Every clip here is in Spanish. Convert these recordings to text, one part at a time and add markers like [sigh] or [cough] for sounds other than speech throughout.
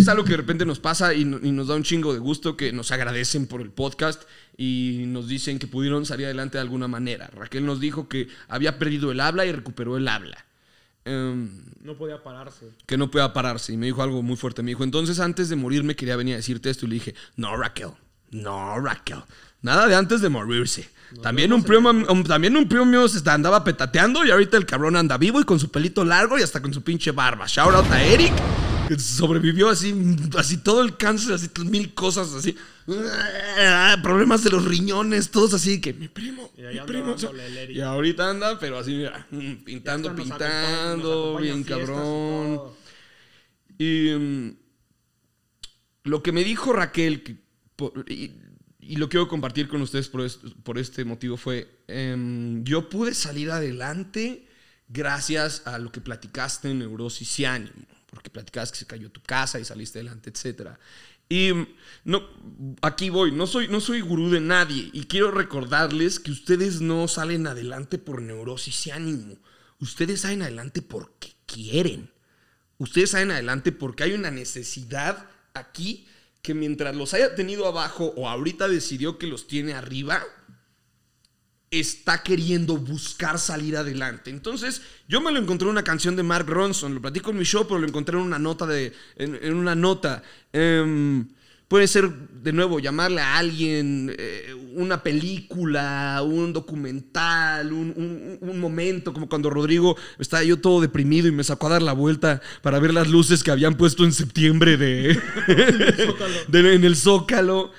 es algo que de repente nos pasa y, nos da un chingo de gusto que nos agradecen por el podcast y nos dicen que pudieron salir adelante de alguna manera. Raquel nos dijo que había perdido el habla y recuperó el habla. Em, no podía pararse. Que no podía pararse. Y me dijo algo muy fuerte. Me dijo, entonces antes de morirme quería venir a decirte esto. Y le dije, no, Raquel. No, Raquel. Nada de antes de morirse. también, un primo, um, también un primo mío se andaba petateando y ahorita el cabrón anda vivo y con su pelito largo y hasta con su pinche barba. Shout out a Eric sobrevivió así, así todo el cáncer, así mil cosas, así. Ah, problemas de los riñones, todos así, que mi primo, y ahorita anda, pero así, mira, mm, pintando, pintando, bien cabrón. Y, mm, lo que me dijo Raquel, y, lo quiero compartir con ustedes por, este motivo, fue, em, yo pude salir adelante gracias a lo que platicaste en Neurosis y Ánimo. Que platicabas que se cayó tu casa y saliste adelante, etcétera. Y mm, no, aquí voy, no soy, no soy gurú de nadie y quiero recordarles que ustedes no salen adelante por neurosis y ánimo. Ustedes salen adelante porque quieren. Ustedes salen adelante porque hay una necesidad aquí que mientras los haya tenido abajo o ahorita decidió que los tiene arriba, está queriendo buscar salir adelante. Entonces, yo me lo encontré en una canción de Mark Ronson, lo platico en mi show, pero lo encontré en una nota de. en, una nota. Em, puede ser, de nuevo, llamarle a alguien, eh, una película, un documental, un, momento, como cuando Rodrigo estaba yo todo deprimido y me sacó a dar la vuelta para ver las luces que habían puesto en septiembre de, [laughs] en el Zócalo.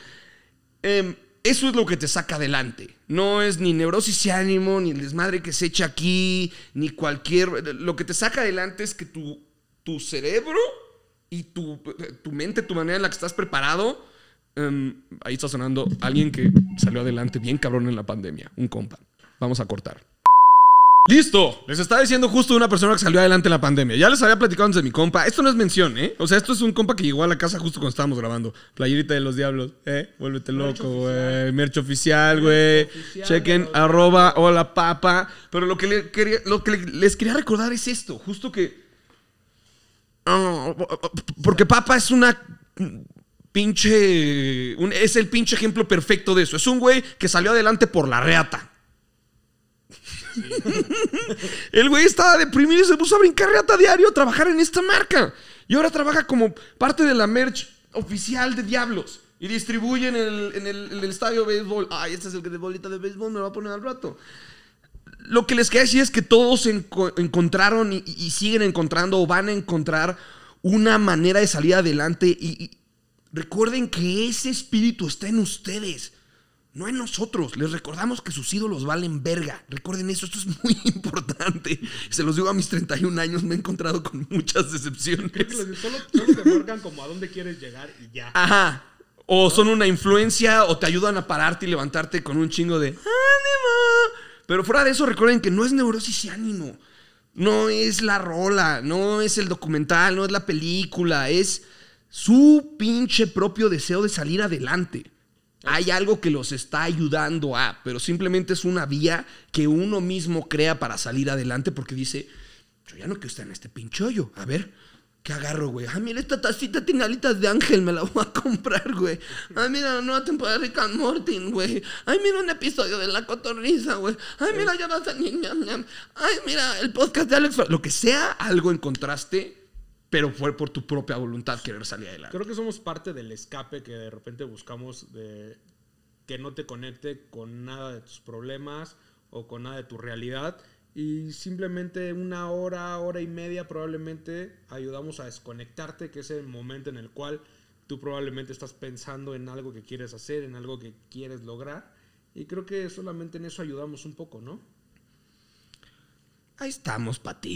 Em, eso es lo que te saca adelante. No es ni neurosis y ánimo, ni el desmadre que se echa aquí, ni cualquier... Lo que te saca adelante es que tu, tu cerebro y tu, mente, tu manera en la que estás preparado... Em, ahí está sonando alguien que salió adelante bien cabrón en la pandemia, un compa. Vamos a cortar. Listo, les estaba diciendo justo de una persona que salió adelante en la pandemia. Ya les había platicado antes de mi compa. Esto no es mención, ¿eh? O sea, esto es un compa que llegó a la casa justo cuando estábamos grabando. Playerita de los diablos, ¿eh? Vuélvete loco, güey. Merch oficial, güey. Chequen arroba hola papa. Pero lo que, les quería recordar es esto, justo que... Ah, porque papa es una pinche... es el pinche ejemplo perfecto de eso. Es un güey que salió adelante por la reata. [laughs] El güey estaba deprimido y se puso a brincar reata diario a trabajar en esta marca. Y ahora trabaja como parte de la merch oficial de Diablos. Y distribuye en el, estadio de béisbol. Ay, este es el que de bolita de béisbol me lo va a poner al rato. Lo que les queda decir es que todos encontraron y, siguen encontrando o van a encontrar una manera de salir adelante. y recuerden que ese espíritu está en ustedes no en nosotros. Les recordamos que sus ídolos valen verga. Recuerden eso, esto es muy [laughs] importante. Se los digo a mis 31 años, me he encontrado con muchas decepciones. Solo, te marcan como a dónde quieres llegar y ya. Ajá. O son una influencia o te ayudan a pararte y levantarte con un chingo de ánimo. Pero fuera de eso, recuerden que no es neurosis y ánimo. No es la rola, no es el documental, no es la película, es su pinche propio deseo de salir adelante. Hay algo que los está ayudando a, pero simplemente es una vía que uno mismo crea para salir adelante porque dice, yo ya no quiero estar en este pinchoyo. A ver, ¿qué agarro, güey? Ah, mira, esta tacita tiene alitas de ángel, me la voy a comprar, güey. Ay, ah, mira la nueva temporada de Rick and Morty, güey. Ay, mira un episodio de La Cotorriza, güey. Ay, mira, ya vas a... Ay, mira, el podcast de Alex... Lo que sea, algo en contraste pero fue por tu propia voluntad querer salir adelante. Creo que somos parte del escape que de repente buscamos de que no te conecte con nada de tus problemas o con nada de tu realidad. Y simplemente una hora, hora y media probablemente ayudamos a desconectarte, que es el momento en el cual tú probablemente estás pensando en algo que quieres hacer, en algo que quieres lograr. Y creo que solamente en eso ayudamos un poco, ¿no? Ahí estamos Pati.